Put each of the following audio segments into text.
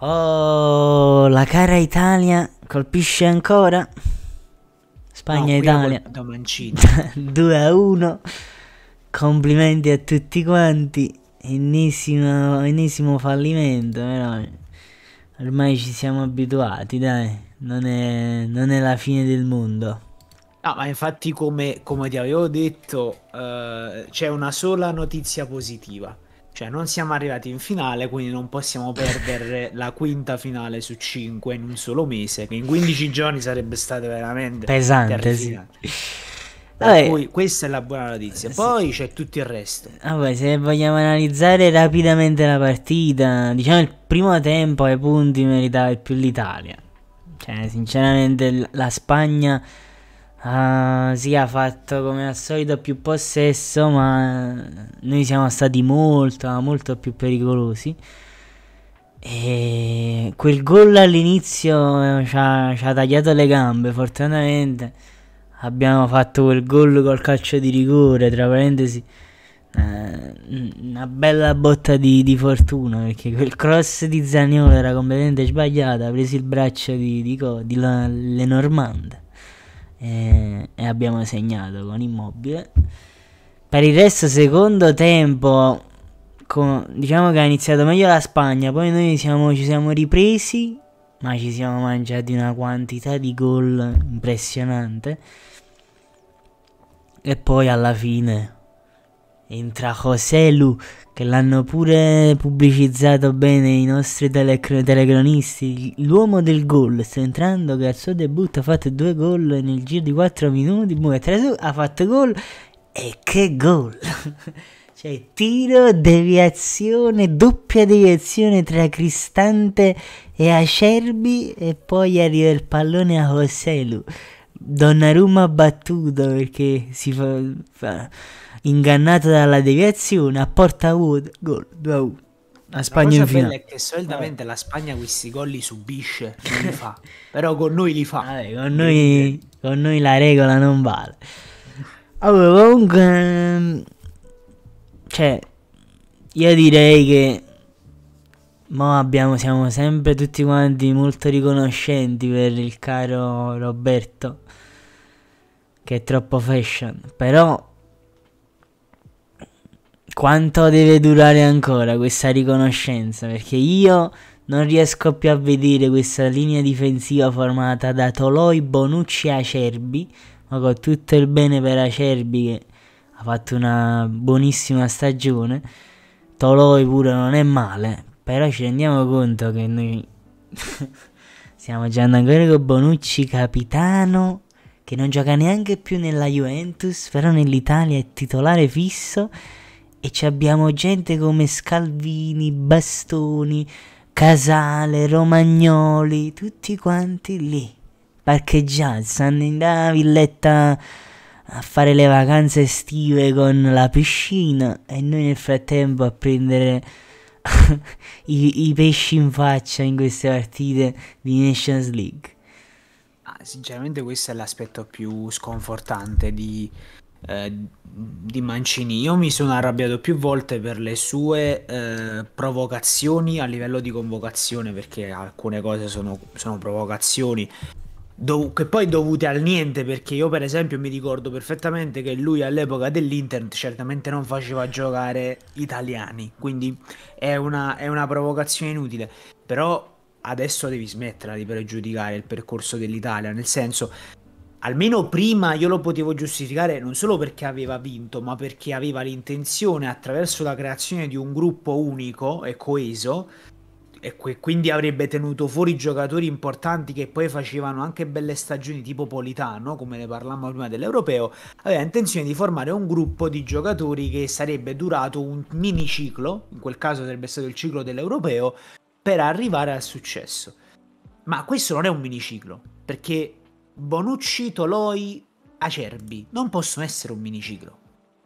Oh, la cara Italia colpisce ancora. Spagna no, Italia. Da Mancini. 2 a 1. Complimenti a tutti quanti. Ennesimo, ennesimo fallimento, però ormai ci siamo abituati, dai. Non è, non è la fine del mondo. No, ma infatti, come, come ti avevo detto, eh, c'è una sola notizia positiva cioè, non siamo arrivati in finale, quindi non possiamo perdere la quinta finale su 5 in un solo mese, che in 15 giorni sarebbe stato veramente pesante. Sì. Vabbè, cui, questa è la buona notizia. Eh, Poi sì. c'è tutto il resto. Vabbè, se vogliamo analizzare rapidamente la partita, diciamo il primo tempo ai punti meritava più l'Italia. Cioè, sinceramente la Spagna Uh, ah, si sì, ha fatto come al solito più possesso, ma noi siamo stati molto, molto più pericolosi. E quel gol all'inizio eh, ci ha, ci ha tagliato le gambe, fortunatamente abbiamo fatto quel gol col calcio di rigore, tra parentesi eh, una bella botta di, di, fortuna perché quel cross di Zaniolo era completamente sbagliato ha preso il braccio di, di, di Lenormand e, e abbiamo segnato con Immobile. Per il resto, secondo tempo, con, diciamo che ha iniziato meglio la Spagna, poi noi siamo, ci siamo ripresi, ma ci siamo mangiati una quantità di gol impressionante. E poi alla fine entra José Lu che l'hanno pure pubblicizzato bene i nostri telecr- telecronisti. L'uomo del gol sta entrando che al suo debutto ha fatto due gol nel giro di 4 minuti, boh, su, ha fatto gol e che gol! cioè tiro, deviazione, doppia deviazione tra Cristante e Acerbi e poi arriva il pallone a Joselu. Donnarumma battuto perché si fa, fa ingannato dalla deviazione a porta vuota, gol 2 a 1. La Spagna la cosa è che solitamente ah. la Spagna questi gol li subisce, non li fa, però con noi li fa. Vabbè, con, noi, con noi la regola non vale. Allora, comunque, ehm, cioè, io direi che ma abbiamo, siamo sempre tutti quanti molto riconoscenti per il caro Roberto, che è troppo fashion, però quanto deve durare ancora questa riconoscenza? Perché io non riesco più a vedere questa linea difensiva formata da Toloi, Bonucci e Acerbi, ma con tutto il bene per Acerbi che ha fatto una buonissima stagione, Toloi pure non è male, però ci rendiamo conto che noi stiamo giocando ancora con Bonucci capitano che non gioca neanche più nella Juventus, però nell'Italia è titolare fisso e ci abbiamo gente come Scalvini, Bastoni, Casale, Romagnoli, tutti quanti lì, parcheggiati, stanno in da villetta a fare le vacanze estive con la piscina e noi nel frattempo a prendere i, i, pesci in faccia in queste partite di Nations League. Ah, sinceramente questo è l'aspetto più sconfortante di, eh, di, Mancini. Io mi sono arrabbiato più volte per le sue eh, provocazioni a livello di convocazione, perché alcune cose sono, sono provocazioni Dov- che poi dovute al niente perché io per esempio mi ricordo perfettamente che lui all'epoca dell'internet certamente non faceva giocare italiani quindi è una, è una provocazione inutile però adesso devi smetterla di pregiudicare il percorso dell'Italia nel senso almeno prima io lo potevo giustificare non solo perché aveva vinto ma perché aveva l'intenzione attraverso la creazione di un gruppo unico e coeso e que- quindi avrebbe tenuto fuori giocatori importanti che poi facevano anche belle stagioni tipo Politano, come ne parlavamo prima dell'Europeo, aveva intenzione di formare un gruppo di giocatori che sarebbe durato un mini ciclo, in quel caso sarebbe stato il ciclo dell'Europeo, per arrivare al successo. Ma questo non è un miniciclo, perché Bonucci, Toloi, Acerbi non possono essere un miniciclo.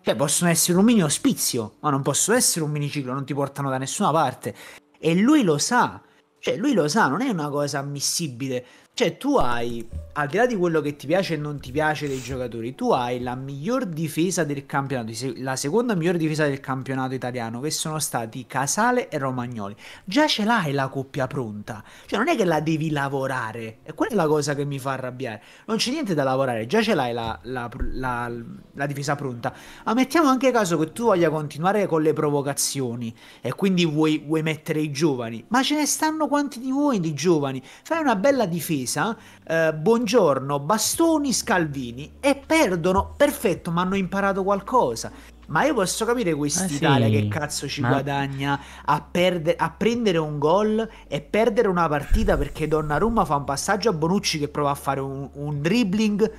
Cioè possono essere un mini ospizio, ma non possono essere un miniciclo, non ti portano da nessuna parte. E lui lo sa, cioè lui lo sa, non è una cosa ammissibile cioè, tu hai, al di là di quello che ti piace e non ti piace dei giocatori, tu hai la miglior difesa del campionato, la seconda miglior difesa del campionato italiano, che sono stati Casale e Romagnoli. Già ce l'hai la coppia pronta. Cioè, non è che la devi lavorare. E quella è la cosa che mi fa arrabbiare. Non c'è niente da lavorare, già ce l'hai la, la, la, la difesa pronta. Ma mettiamo anche caso che tu voglia continuare con le provocazioni e quindi vuoi, vuoi mettere i giovani. Ma ce ne stanno quanti di voi di giovani? Fai una bella difesa difesa, eh, buongiorno, bastoni, scalvini e perdono, perfetto, ma hanno imparato qualcosa. Ma io posso capire quest'Italia ah, sì. che cazzo ci ma... guadagna a, perde- a, prendere un gol e perdere una partita perché Donnarumma fa un passaggio a Bonucci che prova a fare un, un dribbling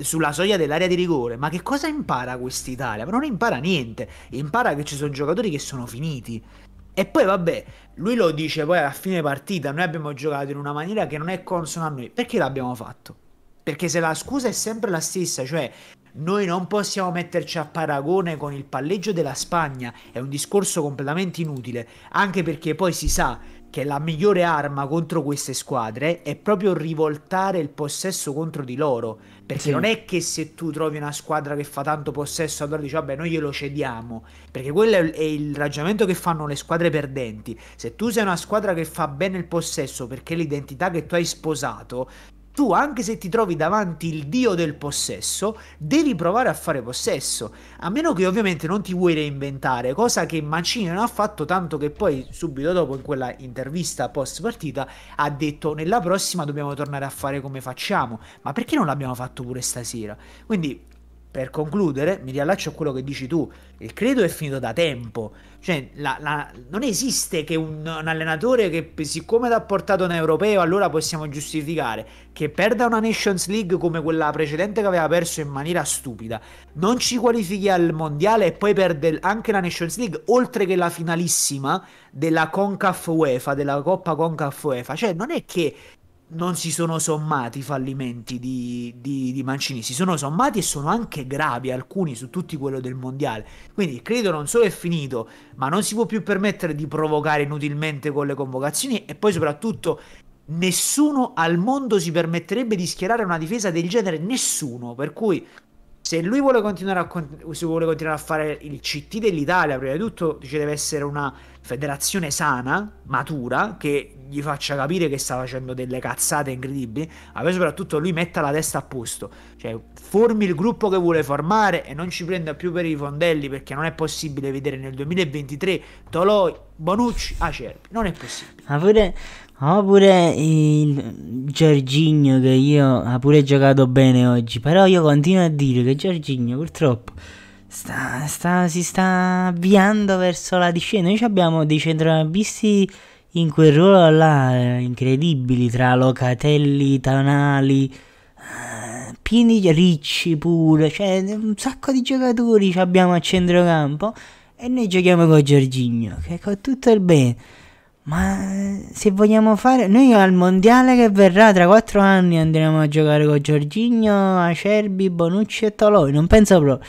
sulla soglia dell'area di rigore. Ma che cosa impara quest'Italia? Ma non impara niente. Impara che ci sono giocatori che sono finiti. E poi vabbè, lui lo dice poi a fine partita, noi abbiamo giocato in una maniera che non è consona a noi. Perché l'abbiamo fatto? Perché se la scusa è sempre la stessa, cioè noi non possiamo metterci a paragone con il palleggio della Spagna, è un discorso completamente inutile, anche perché poi si sa che la migliore arma contro queste squadre è proprio rivoltare il possesso contro di loro. Perché sì. non è che se tu trovi una squadra che fa tanto possesso, allora dici vabbè, noi glielo cediamo. Perché quello è il ragionamento che fanno le squadre perdenti. Se tu sei una squadra che fa bene il possesso perché l'identità che tu hai sposato, tu, anche se ti trovi davanti il dio del possesso, devi provare a fare possesso. A meno che ovviamente non ti vuoi reinventare, cosa che Mancini non ha fatto, tanto che poi subito dopo in quella intervista post partita ha detto nella prossima dobbiamo tornare a fare come facciamo. Ma perché non l'abbiamo fatto pure stasera? Quindi per concludere, mi riallaccio a quello che dici tu, il credo è finito da tempo, cioè la, la, non esiste che un, un allenatore che siccome l'ha portato un europeo allora possiamo giustificare che perda una Nations League come quella precedente che aveva perso in maniera stupida, non ci qualifichi al mondiale e poi perde anche la Nations League oltre che la finalissima della CONCAF UEFA, della Coppa CONCAF UEFA, cioè non è che non si sono sommati i fallimenti di, di, di, Mancini, si sono sommati e sono anche gravi alcuni su tutti quello del mondiale. Quindi il credito non solo è finito, ma non si può più permettere di provocare inutilmente con le convocazioni e poi soprattutto nessuno al mondo si permetterebbe di schierare una difesa del genere, nessuno, per cui se lui vuole continuare a, vuole continuare a fare il CT dell'Italia, prima di tutto ci deve essere una federazione sana, matura, che gli faccia capire che sta facendo delle cazzate incredibili, ma poi soprattutto lui metta la testa a posto, cioè formi il gruppo che vuole formare e non ci prenda più per i fondelli perché non è possibile vedere nel 2023 Toloi, Bonucci, Acerbi, non è possibile. Ma pure, ho pure il Giorgigno che io ha pure giocato bene oggi, però io continuo a dire che Giorgigno purtroppo sta, sta, si sta avviando verso la discesa. Noi abbiamo dei centrocampisti in quel ruolo là eh, incredibili tra Locatelli, Tanali, eh, Pini Ricci pure, cioè un sacco di giocatori abbiamo a centrocampo e noi giochiamo con Giorgigno, che con tutto il bene. Ma eh, se vogliamo fare, noi al mondiale che verrà tra 4 anni andremo a giocare con Giorgigno, Acerbi, Bonucci e Toloi, non penso proprio.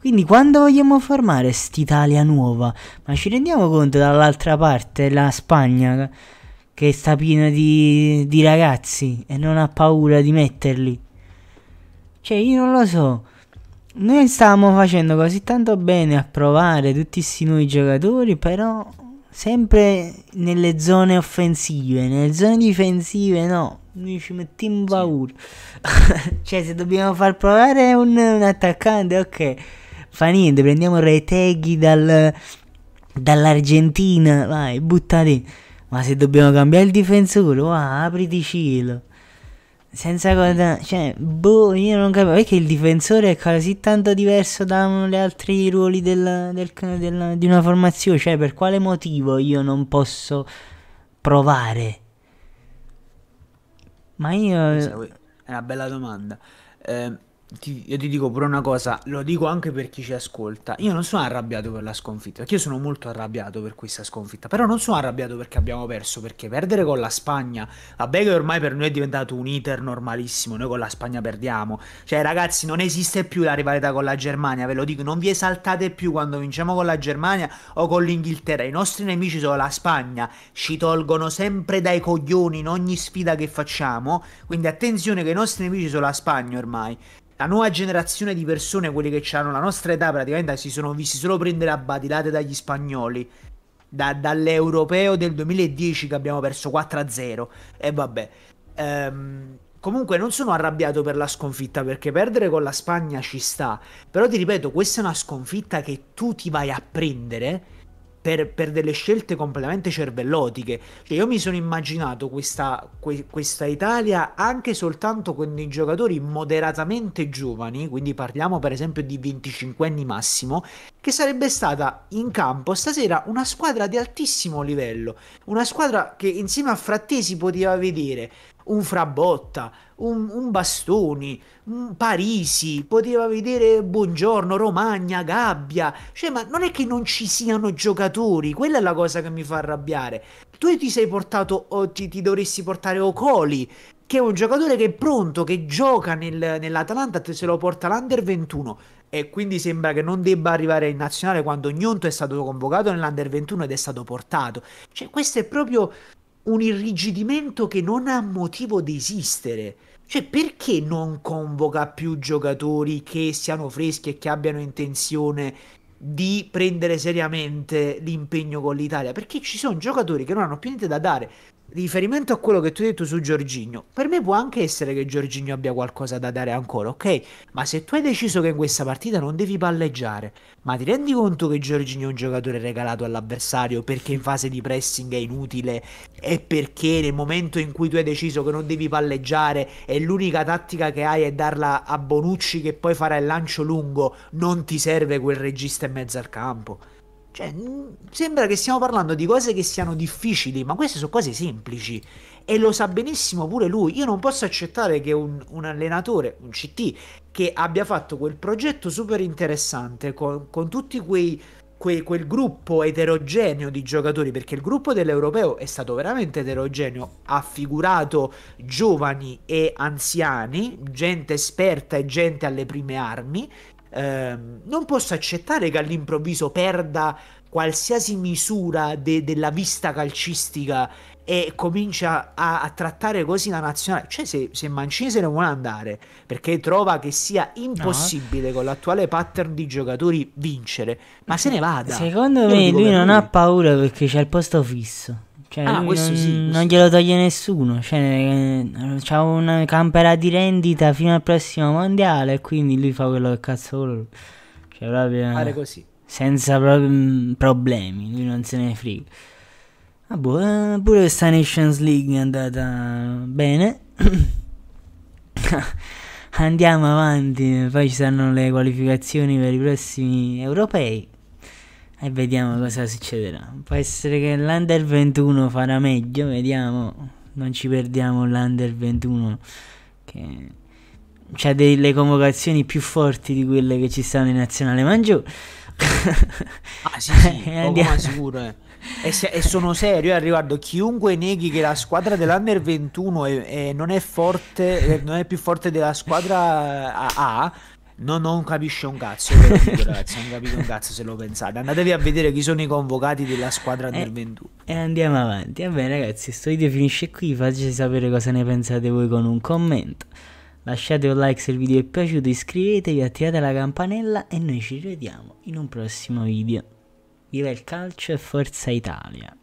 Quindi quando vogliamo formare st'Italia nuova, ma ci rendiamo conto dall'altra parte, la Spagna, che sta piena di, di ragazzi e non ha paura di metterli? Cioè, io non lo so. Noi stavamo facendo così tanto bene a provare tutti questi nuovi giocatori, però sempre nelle zone offensive, nelle zone difensive no, noi ci mettiamo paura. Sì. cioè se dobbiamo far provare un, un attaccante, ok fa niente, prendiamo Reteghi dal, dall'Argentina, vai, buttati. Ma se dobbiamo cambiare il difensore, va, apriti cielo. Senza cosa, cioè, boh, io non capisco perché il difensore è così tanto diverso dagli altri ruoli della, del, della, di una formazione, cioè per quale motivo io non posso provare? Ma io... È una bella domanda. Eh, ti, io ti dico pure una cosa, lo dico anche per chi ci ascolta. Io non sono arrabbiato per la sconfitta, perché io sono molto arrabbiato per questa sconfitta. Però non sono arrabbiato perché abbiamo perso, perché perdere con la Spagna, vabbè che ormai per noi è diventato un iter normalissimo, noi con la Spagna perdiamo. Cioè ragazzi, non esiste più la rivalità con la Germania, ve lo dico, non vi esaltate più quando vinciamo con la Germania o con l'Inghilterra. I nostri nemici sono la Spagna, ci tolgono sempre dai coglioni in ogni sfida che facciamo, quindi attenzione che i nostri nemici sono la Spagna ormai la nuova generazione di persone, quelli che hanno la nostra età, praticamente si sono visti solo prendere a badilate dagli spagnoli. Da, dall'europeo del 2010 che abbiamo perso 4-0. E vabbè. Ehm, comunque non sono arrabbiato per la sconfitta perché perdere con la Spagna ci sta. Però ti ripeto, questa è una sconfitta che tu ti vai a prendere per, per, delle scelte completamente cervellotiche. Cioè, io mi sono immaginato questa, que, questa, Italia anche soltanto con dei giocatori moderatamente giovani, quindi parliamo per esempio di 25 anni massimo, che sarebbe stata in campo stasera una squadra di altissimo livello, una squadra che insieme a Frattesi poteva vedere un Frabotta, un, un Bastoni, un Parisi, poteva vedere Buongiorno, Romagna, Gabbia. Cioè, ma non è che non ci siano giocatori, quella è la cosa che mi fa arrabbiare. Tu ti sei portato, o ti, ti dovresti portare Ocoli, che è un giocatore che è pronto, che gioca nel, nell'Atalanta, se lo porta l'Under 21 e quindi sembra che non debba arrivare in nazionale quando Gnonto è stato convocato nell'Under 21 ed è stato portato. Cioè, questo è proprio un irrigidimento che non ha motivo di esistere. Cioè, perché non convoca più giocatori che siano freschi e che abbiano intenzione di prendere seriamente l'impegno con l'Italia? Perché ci sono giocatori che non hanno più niente da dare riferimento a quello che tu hai detto su Giorginio, per me può anche essere che Giorginio abbia qualcosa da dare ancora, ok? Ma se tu hai deciso che in questa partita non devi palleggiare, ma ti rendi conto che Giorginio è un giocatore regalato all'avversario perché in fase di pressing è inutile e perché nel momento in cui tu hai deciso che non devi palleggiare e l'unica tattica che hai è darla a Bonucci che poi farà il lancio lungo, non ti serve quel regista in mezzo al campo. Cioè, sembra che stiamo parlando di cose che siano difficili, ma queste sono cose semplici. E lo sa benissimo pure lui. Io non posso accettare che un, un allenatore, un CT, che abbia fatto quel progetto super interessante con, con tutti quei Que, quel gruppo eterogeneo di giocatori, perché il gruppo dell'Europeo è stato veramente eterogeneo, ha figurato giovani e anziani, gente esperta e gente alle prime armi, ehm, non posso accettare che all'improvviso perda qualsiasi misura de- della vista calcistica e comincia a, a, trattare così la nazionale. Cioè, se, se Mancini se ne vuole andare perché trova che sia impossibile no. Ah. con l'attuale pattern di giocatori vincere, ma se ne vada. Secondo Io me lui non lui. ha paura perché c'è il posto fisso. Cioè, ah, non, sì, non glielo toglie nessuno. Cioè, eh, c'ha una campera di rendita fino al prossimo mondiale. E quindi lui fa quello che cazzo vuole. Cioè, proprio. Fare così. Senza pro- mm, problemi. Lui non se ne frega. Ah, boh, eh, pure questa Nations League è andata bene. Andiamo avanti. Poi ci saranno le qualificazioni per i prossimi europei. E vediamo cosa succederà. Può essere che l'Under 21 farà meglio, vediamo. Non ci perdiamo l'Under 21 che ha delle convocazioni più forti di quelle che ci stanno in nazionale Mangiù. ah sì, sì poco sicuro eh. e, se, e, sono serio eh, al riguardo chiunque neghi che la squadra dell'Under 21 è, è, non è forte eh, non è più forte della squadra A No, non capisce un cazzo, vero, ragazzi, non capite un cazzo se lo pensate. Andatevi a vedere chi sono i convocati della squadra eh, del 21. E eh, andiamo avanti. Va bene, ragazzi, questo video finisce qui. Fateci sapere cosa ne pensate voi con un commento. Lasciate un like se il video è piaciuto, iscrivetevi, attivate la campanella e noi ci rivediamo in un prossimo video. Viva il calcio e forza Italia!